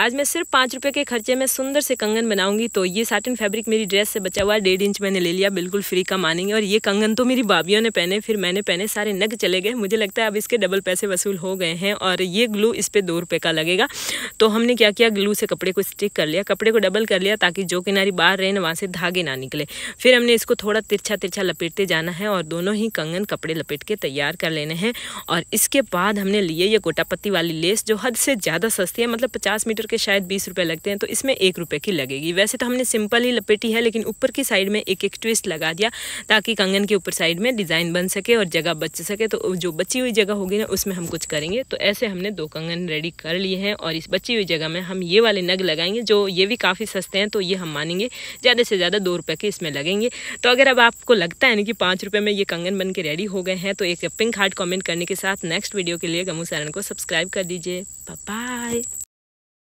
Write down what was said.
आज मैं सिर्फ पाँच रुपये के खर्चे में सुंदर से कंगन बनाऊंगी तो ये साटन फैब्रिक मेरी ड्रेस से बचा हुआ है डेढ़ इंच मैंने ले लिया बिल्कुल फ्री का मानेंगे और ये कंगन तो मेरी भाभीियों ने पहने फिर मैंने पहने सारे नग चले गए मुझे लगता है अब इसके डबल पैसे वसूल हो गए हैं और ये ग्लू इस पर दो रुपये का लगेगा तो हमने क्या किया ग्लू से कपड़े को स्टिक कर लिया कपड़े को डबल कर लिया ताकि जो किनारी बाहर रहे ना वहाँ से धागे ना निकले फिर हमने इसको थोड़ा तिरछा तिरछा लपेटते जाना है और दोनों ही कंगन कपड़े लपेट के तैयार कर लेने हैं और इसके बाद हमने लिए ये कोटापत्ती वाली लेस जो हद से ज़्यादा सस्ती है मतलब पचास मीटर के शायद बीस रुपये लगते हैं तो इसमें एक रुपये की लगेगी वैसे तो हमने सिंपल ही लपेटी है लेकिन ऊपर की साइड में एक एक ट्विस्ट लगा दिया ताकि कंगन के ऊपर साइड में डिज़ाइन बन सके और जगह बच सके तो जो बची हुई जगह होगी ना उसमें हम कुछ करेंगे तो ऐसे हमने दो कंगन रेडी कर लिए हैं और इस बची हुई जगह में हम ये वाले नग लगाएंगे जो ये भी काफ़ी सस्ते हैं तो ये हम मानेंगे ज़्यादा से ज़्यादा दो रुपये के इसमें लगेंगे तो अगर अब आपको लगता है ना कि पाँच रुपये में ये कंगन बन के रेडी हो गए हैं तो एक पिंक हार्ट कॉमेंट करने के साथ नेक्स्ट वीडियो के लिए गमू सारण को सब्सक्राइब कर दीजिए बाय